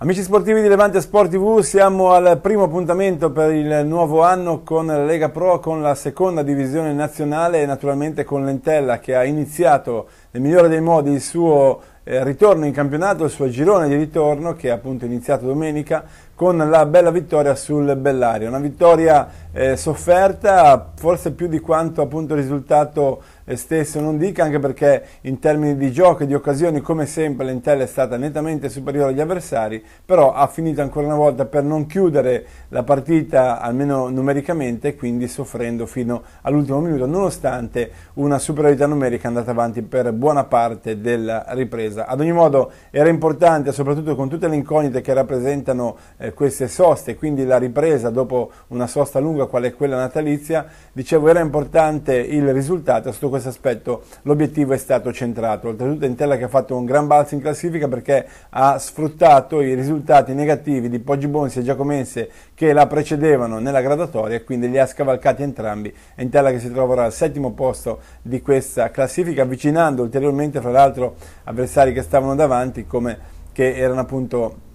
Amici sportivi di Levante Sport TV, siamo al primo appuntamento per il nuovo anno con la Lega Pro, con la seconda divisione nazionale e naturalmente con l'Entella che ha iniziato nel migliore dei modi il suo eh, ritorno in campionato, il suo girone di ritorno che è appunto iniziato domenica con la bella vittoria sul Bellari, una vittoria eh, sofferta forse più di quanto appunto il risultato eh, stesso non dica, anche perché in termini di gioco e di occasioni come sempre l'Intel è stata nettamente superiore agli avversari, però ha finito ancora una volta per non chiudere la partita almeno numericamente, quindi soffrendo fino all'ultimo minuto, nonostante una superiorità numerica andata avanti per buona parte della ripresa. Ad ogni modo era importante, soprattutto con tutte le incognite che rappresentano eh, eh, queste soste, quindi la ripresa dopo una sosta lunga quale è quella natalizia, dicevo era importante il risultato, sotto questo aspetto l'obiettivo è stato centrato. Oltretutto Intella che ha fatto un gran balzo in classifica perché ha sfruttato i risultati negativi di Poggi Bonsi e Giacomense che la precedevano nella gradatoria e quindi li ha scavalcati entrambi. Intella che si troverà al settimo posto di questa classifica, avvicinando ulteriormente fra l'altro avversari che stavano davanti come che erano appunto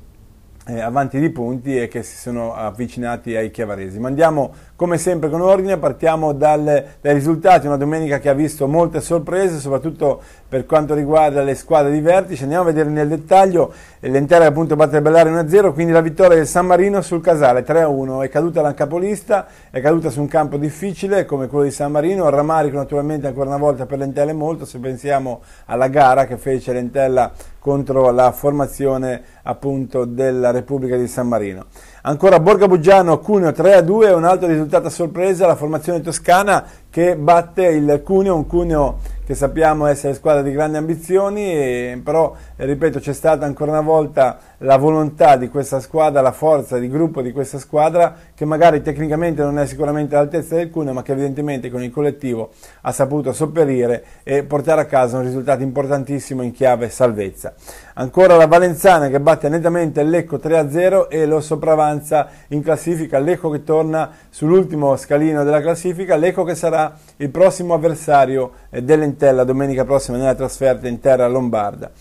eh, avanti di punti e che si sono avvicinati ai chiavaresi. Ma andiamo come sempre con ordine partiamo dal, dai risultati, una domenica che ha visto molte sorprese, soprattutto per quanto riguarda le squadre di vertice. Andiamo a vedere nel dettaglio, l'Entera appunto batte Bellare 1-0, quindi la vittoria del San Marino sul Casale 3-1, è caduta la capolista, è caduta su un campo difficile come quello di San Marino, ramarico naturalmente ancora una volta per l'Entella e molto, se pensiamo alla gara che fece l'Entella contro la formazione appunto della Repubblica di San Marino. Ancora Borga Buggiano, Cuneo 3-2, a un un'altra risultata sorpresa, la formazione toscana che batte il Cuneo, un Cuneo che sappiamo essere squadra di grandi ambizioni, e, però ripeto c'è stata ancora una volta la volontà di questa squadra, la forza di gruppo di questa squadra che magari tecnicamente non è sicuramente all'altezza del Cuneo ma che evidentemente con il collettivo ha saputo sopperire e portare a casa un risultato importantissimo in chiave salvezza. Ancora la Valenzana che batte nettamente l'Ecco 3-0 e lo sopravanza in classifica, l'Ecco che torna sull'ultimo scalino della classifica, l'Ecco che sarà il prossimo avversario eh, dell'Entella domenica prossima nella trasferta in terra lombarda.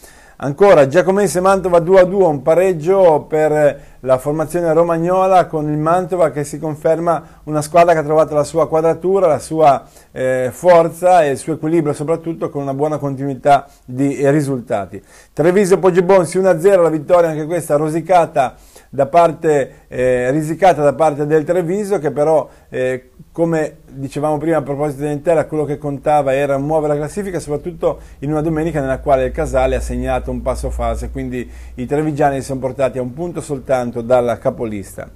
Ancora Giacomese Mantova 2-2, a un pareggio per eh, la formazione romagnola con il Mantova che si conferma una squadra che ha trovato la sua quadratura, la sua eh, forza e il suo equilibrio soprattutto con una buona continuità di risultati. Treviso Poggibonsi 1-0, a la vittoria anche questa rosicata da parte, eh, risicata da parte del Treviso che però eh, come dicevamo prima a proposito dell'Intera quello che contava era muovere la classifica soprattutto in una domenica nella quale il Casale ha segnato un passo fase quindi i trevigiani si sono portati a un punto soltanto dalla capolista.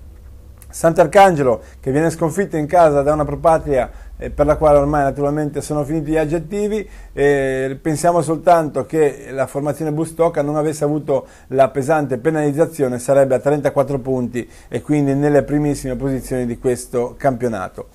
Sant'Arcangelo che viene sconfitto in casa da una propatria eh, per la quale ormai naturalmente sono finiti gli aggettivi, eh, pensiamo soltanto che la formazione Bustocca non avesse avuto la pesante penalizzazione, sarebbe a 34 punti e quindi nelle primissime posizioni di questo campionato.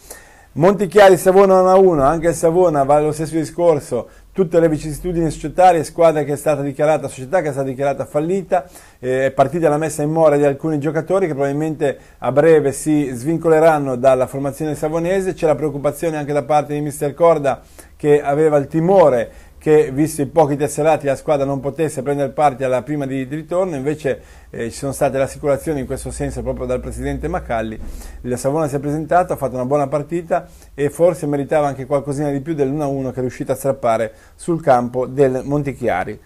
Montichiari Savona 1-1, anche il Savona vale lo stesso discorso, tutte le vicissitudini societarie, squadra che è stata dichiarata, società che è stata dichiarata fallita, eh, è partita la messa in mora di alcuni giocatori che probabilmente a breve si svincoleranno dalla formazione savonese, c'è la preoccupazione anche da parte di mister Corda che aveva il timore che visto i pochi tesserati la squadra non potesse prendere parte alla prima di ritorno, invece eh, ci sono state rassicurazioni in questo senso proprio dal presidente Macalli, la Savona si è presentata, ha fatto una buona partita e forse meritava anche qualcosina di più dell'1-1 che è riuscita a strappare sul campo del Montichiari.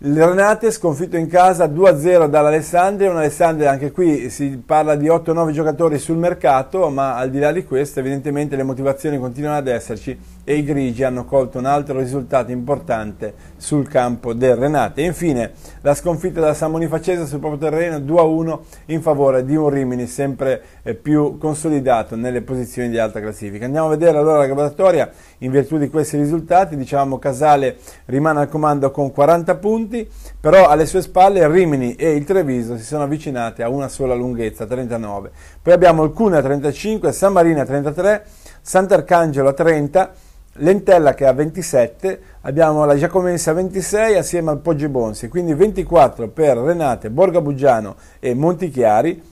Il Renate sconfitto in casa 2-0 dall'Alessandria, un Alessandria anche qui si parla di 8-9 giocatori sul mercato, ma al di là di questo evidentemente le motivazioni continuano ad esserci e i grigi hanno colto un altro risultato importante sul campo del Renate. E infine la sconfitta della Sammonifacese sul proprio terreno 2-1 in favore di un Rimini sempre eh, più consolidato nelle posizioni di alta classifica. Andiamo a vedere allora la graduatoria in virtù di questi risultati. Diciamo Casale rimane al comando con 40 punti, però alle sue spalle Rimini e il Treviso si sono avvicinate a una sola lunghezza, 39. Poi abbiamo il Cuneo a 35, San Marino a 33, Sant'Arcangelo a 30, Lentella che ha 27, abbiamo la Giacomense 26 assieme al Poggi Bonsi, quindi 24 per Renate, Borga Bugiano e Montichiari,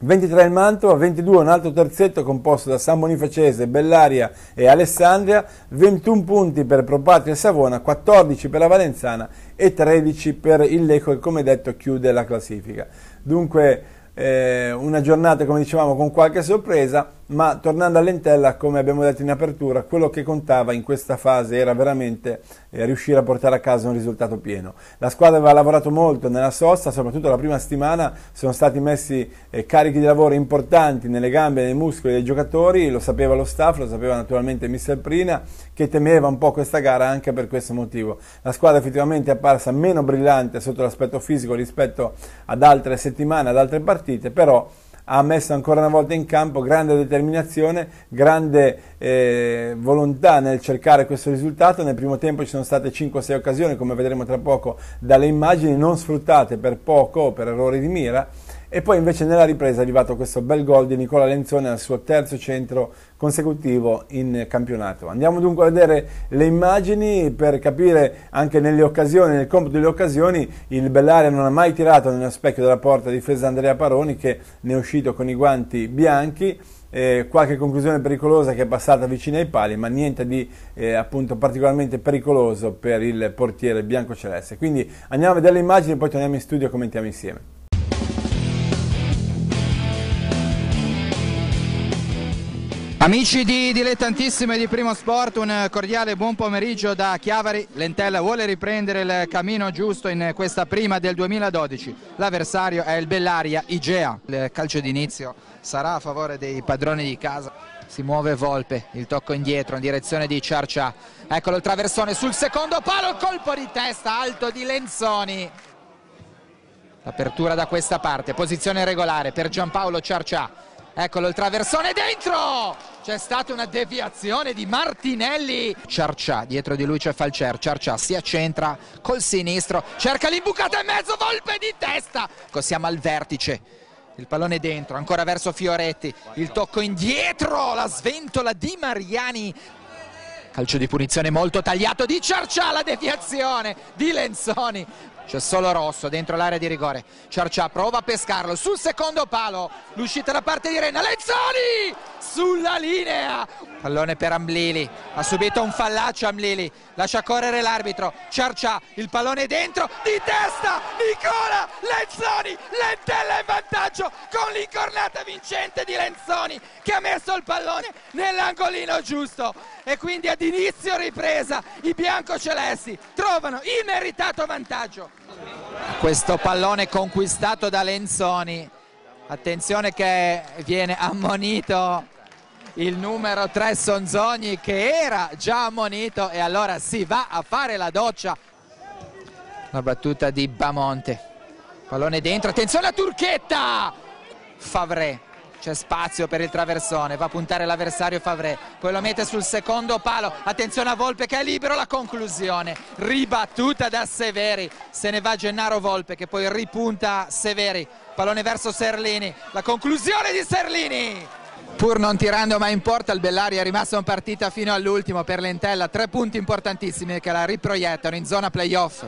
23 il Mantova, 22 un altro terzetto composto da San Bonifacese, Bellaria e Alessandria, 21 punti per Propatria e Savona, 14 per la Valenzana e 13 per il Leco che come detto chiude la classifica. Dunque eh, una giornata come dicevamo con qualche sorpresa, ma tornando all'entella, come abbiamo detto in apertura, quello che contava in questa fase era veramente eh, riuscire a portare a casa un risultato pieno. La squadra aveva lavorato molto nella sosta, soprattutto la prima settimana sono stati messi eh, carichi di lavoro importanti nelle gambe nei muscoli dei giocatori, lo sapeva lo staff, lo sapeva naturalmente Mister Prina, che temeva un po' questa gara anche per questo motivo. La squadra effettivamente è apparsa meno brillante sotto l'aspetto fisico rispetto ad altre settimane, ad altre partite, però ha messo ancora una volta in campo grande determinazione, grande eh, volontà nel cercare questo risultato. Nel primo tempo ci sono state 5-6 occasioni, come vedremo tra poco dalle immagini, non sfruttate per poco, o per errori di mira. E poi invece nella ripresa è arrivato questo bel gol di Nicola Lenzone al suo terzo centro consecutivo in campionato. Andiamo dunque a vedere le immagini per capire anche nelle occasioni, nel compito delle occasioni, il Bellaria non ha mai tirato nello specchio della porta difesa Andrea Paroni che ne è uscito con i guanti bianchi. Eh, qualche conclusione pericolosa che è passata vicino ai pali, ma niente di eh, appunto particolarmente pericoloso per il portiere bianco celeste. Quindi andiamo a vedere le immagini, e poi torniamo in studio e commentiamo insieme. Amici di Dilettantissime di Primo Sport, un cordiale buon pomeriggio da Chiavari. Lentella vuole riprendere il cammino giusto in questa prima del 2012. L'avversario è il Bellaria Igea. Il calcio d'inizio sarà a favore dei padroni di casa. Si muove Volpe, il tocco indietro in direzione di Ciarcia. Eccolo il traversone sul secondo palo, colpo di testa alto di Lenzoni. L'apertura da questa parte, posizione regolare per Giampaolo Ciarcia Eccolo il traversone dentro! C'è stata una deviazione di Martinelli. Cercià, dietro di lui c'è Falcer. Cercià si accentra col sinistro, cerca l'imbucata in mezzo, Volpe di testa. Siamo al vertice. Il pallone dentro, ancora verso Fioretti. Il tocco indietro, la sventola di Mariani. Calcio di punizione molto tagliato di Cercià, la deviazione di Lenzoni c'è solo Rosso dentro l'area di rigore Ciarcia prova a pescarlo sul secondo palo l'uscita da parte di Renna Lezzoni sulla linea pallone per Amblili ha subito un fallaccio Amblili lascia correre l'arbitro Ciarcia il pallone dentro di testa Nicola Lenzoni Lentella in vantaggio con l'incornata vincente di Lenzoni che ha messo il pallone nell'angolino giusto e quindi ad inizio ripresa i biancocelesti trovano il meritato vantaggio questo pallone conquistato da Lenzoni attenzione che viene ammonito il numero 3 Sonzogni che era già ammonito e allora si va a fare la doccia una battuta di Bamonte pallone dentro attenzione a Turchetta Favre c'è spazio per il traversone, va a puntare l'avversario Favre, poi lo mette sul secondo palo, attenzione a Volpe che è libero, la conclusione, ribattuta da Severi, se ne va Gennaro Volpe che poi ripunta Severi, pallone verso Serlini, la conclusione di Serlini! Pur non tirando mai in porta, il Bellari è rimasto in partita fino all'ultimo per Lentella, tre punti importantissimi che la riproiettano in zona playoff.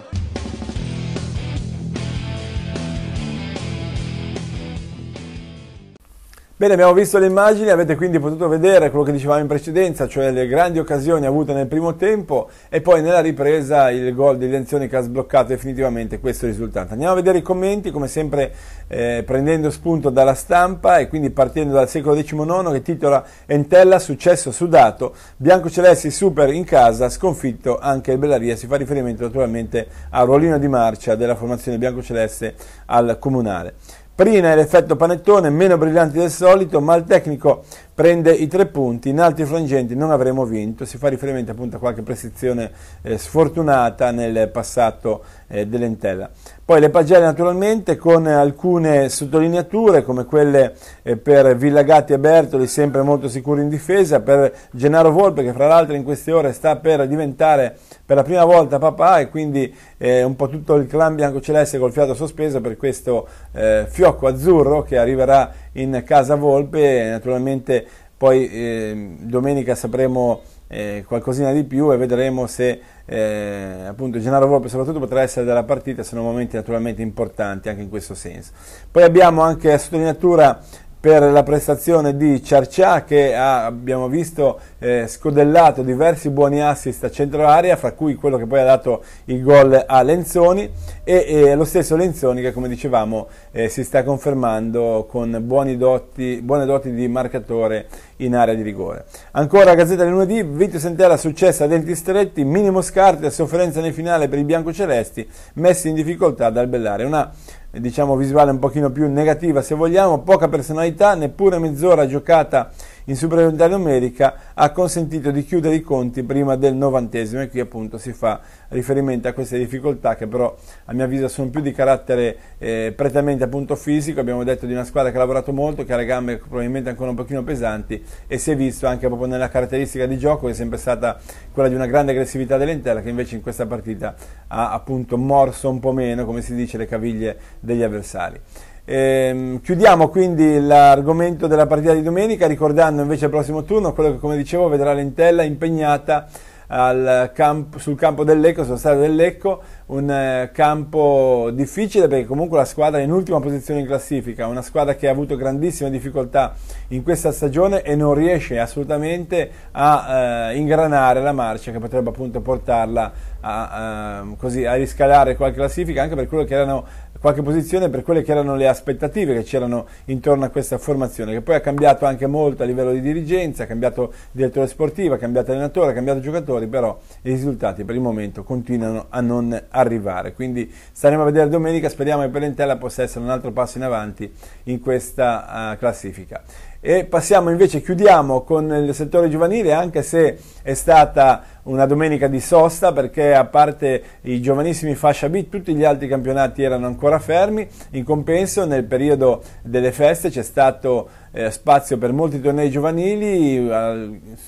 Bene, abbiamo visto le immagini, avete quindi potuto vedere quello che dicevamo in precedenza, cioè le grandi occasioni avute nel primo tempo e poi nella ripresa il gol di Lenzioni che ha sbloccato definitivamente questo risultato. Andiamo a vedere i commenti, come sempre eh, prendendo spunto dalla stampa e quindi partendo dal secolo XIX che titola Entella successo sudato, Bianco Celesti super in casa, sconfitto anche il Bellaria, si fa riferimento naturalmente al ruolino di marcia della formazione Bianco biancoceleste al comunale. Prina e l'effetto panettone, meno brillanti del solito, ma il tecnico prende i tre punti, in altri frangenti non avremo vinto, si fa riferimento appunto a qualche prestazione eh, sfortunata nel passato eh, dell'Entella. Poi le pagelle naturalmente con alcune sottolineature come quelle eh, per Villagatti e Bertoli, sempre molto sicuri in difesa, per Gennaro Volpe che fra l'altro in queste ore sta per diventare per la prima volta papà e quindi eh, un po' tutto il clan bianco-celeste col fiato sospeso per questo eh, fiocco azzurro che arriverà in casa Volpe, naturalmente poi eh, domenica sapremo eh, qualcosina di più e vedremo se eh, appunto Gennaro Volpe soprattutto potrà essere della partita, sono momenti naturalmente importanti anche in questo senso. Poi abbiamo anche la sottolineatura per la prestazione di Ciarcià che ha, abbiamo visto eh, scodellato diversi buoni assist a centro area, fra cui quello che poi ha dato il gol a Lenzoni e, e lo stesso Lenzoni che come dicevamo eh, si sta confermando con dotti, buone doti di marcatore in area di rigore. Ancora Gazzetta del lunedì, Vito Sentera successa a denti stretti, minimo scarti a sofferenza nei finale per i biancocelesti messi in difficoltà dal Bellare. Una diciamo, visuale un pochino più negativa se vogliamo, poca personalità, neppure mezz'ora giocata in superiorità numerica ha consentito di chiudere i conti prima del novantesimo e qui appunto si fa riferimento a queste difficoltà che però a mio avviso sono più di carattere eh, prettamente appunto fisico, abbiamo detto di una squadra che ha lavorato molto, che ha le gambe probabilmente ancora un pochino pesanti e si è visto anche proprio nella caratteristica di gioco che è sempre stata quella di una grande aggressività dell'intera che invece in questa partita ha appunto morso un po' meno come si dice le caviglie degli avversari. Eh, chiudiamo quindi l'argomento della partita di domenica ricordando invece il prossimo turno quello che come dicevo vedrà l'Entella impegnata camp- sul campo dell'Ecco, sullo stadio dell'Ecco, un eh, campo difficile perché comunque la squadra è in ultima posizione in classifica, una squadra che ha avuto grandissime difficoltà in questa stagione e non riesce assolutamente a eh, ingranare la marcia che potrebbe appunto portarla a, a, ehm, così, a riscalare qualche classifica anche per quello che erano qualche posizione per quelle che erano le aspettative che c'erano intorno a questa formazione, che poi ha cambiato anche molto a livello di dirigenza, ha cambiato direttore sportivo, ha cambiato allenatore, ha cambiato giocatori, però i risultati per il momento continuano a non arrivare. Quindi staremo a vedere domenica, speriamo che Pelentella possa essere un altro passo in avanti in questa uh, classifica. E passiamo invece, chiudiamo con il settore giovanile, anche se è stata una domenica di sosta perché a parte i giovanissimi fascia B tutti gli altri campionati erano ancora fermi, in compenso nel periodo delle feste c'è stato eh, spazio per molti tornei giovanili,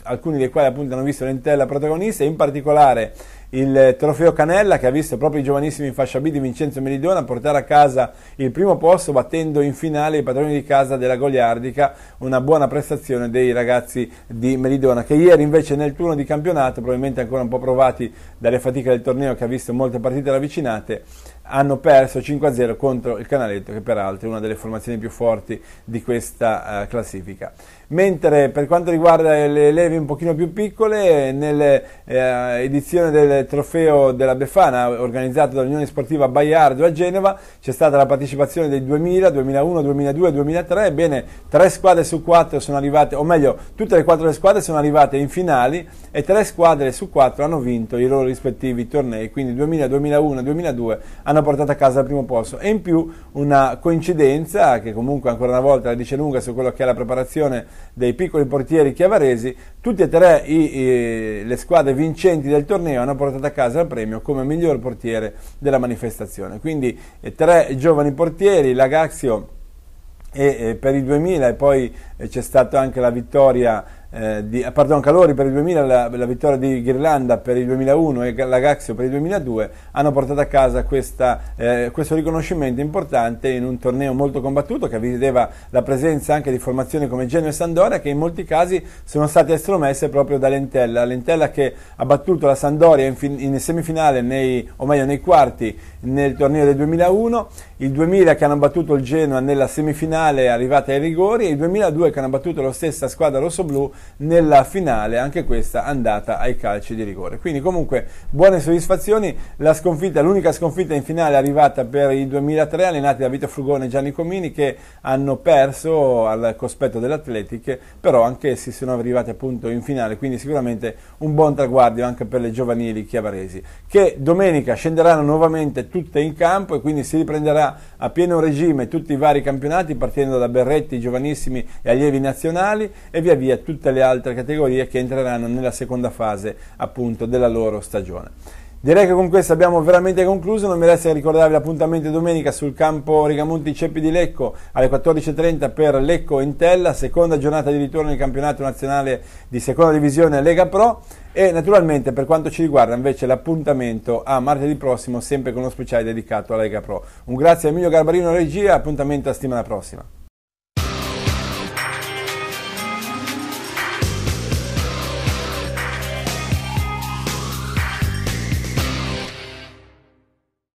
alcuni dei quali appunto hanno visto l'entella protagonista, in particolare il trofeo Canella che ha visto proprio i giovanissimi in fascia B di Vincenzo Melidona portare a casa il primo posto battendo in finale i padroni di casa della Goliardica, una buona prestazione dei ragazzi di Melidona che ieri invece nel turno di campionato, probabilmente ancora un po' provati dalle fatiche del torneo che ha visto molte partite ravvicinate, hanno perso 5-0 contro il Canaletto che peraltro è una delle formazioni più forti di questa eh, classifica mentre per quanto riguarda le leve un pochino più piccole, nell'edizione eh, del trofeo della Befana organizzato dall'Unione Sportiva Baiardo a Genova c'è stata la partecipazione del 2000, 2001, 2002, 2003, ebbene tre squadre su quattro sono arrivate, o meglio tutte e quattro le squadre sono arrivate in finali e tre squadre su quattro hanno vinto i loro rispettivi tornei, quindi 2000, 2001, 2002 hanno portato a casa il primo posto e in più una coincidenza che comunque ancora una volta la dice lunga su quello che è la preparazione dei piccoli portieri chiavaresi, tutte e tre i, i, le squadre vincenti del torneo hanno portato a casa il premio come miglior portiere della manifestazione. Quindi eh, tre giovani portieri, Lagazio e eh, per il 2000 e poi eh, c'è stata anche la vittoria eh, di, eh, pardon, Calori per il 2000, la, la, vittoria di Ghirlanda per il 2001 e Lagazio per il 2002 hanno portato a casa questa, eh, questo riconoscimento importante in un torneo molto combattuto che vedeva la presenza anche di formazioni come Genoa e Sandoria che in molti casi sono state estromesse proprio da Lentella. Lentella che ha battuto la Sandoria in, fin, in semifinale, nei, o meglio nei quarti, nel torneo del 2001, il 2000 che hanno battuto il Genoa nella semifinale arrivata ai rigori e il 2002 che hanno battuto la stessa squadra rossoblù nella finale, anche questa andata ai calci di rigore. Quindi comunque buone soddisfazioni, la sconfitta, l'unica sconfitta in finale è arrivata per i 2003 allenati da Vito Frugone e Gianni Comini che hanno perso al cospetto dell'Atletic, però anche essi sono arrivati appunto in finale, quindi sicuramente un buon traguardo anche per le giovanili chiavaresi, che domenica scenderanno nuovamente tutte in campo e quindi si riprenderà a pieno regime tutti i vari campionati partendo da berretti giovanissimi e allievi nazionali e via via tutte tutte le altre categorie che entreranno nella seconda fase appunto della loro stagione. Direi che con questo abbiamo veramente concluso, non mi resta che ricordarvi l'appuntamento domenica sul campo Rigamonti Ceppi di Lecco alle 14.30 per Lecco Intella, seconda giornata di ritorno nel campionato nazionale di seconda divisione Lega Pro e naturalmente per quanto ci riguarda invece l'appuntamento a martedì prossimo sempre con uno speciale dedicato alla Lega Pro. Un grazie a Emilio Garbarino regia, appuntamento a settimana prossima.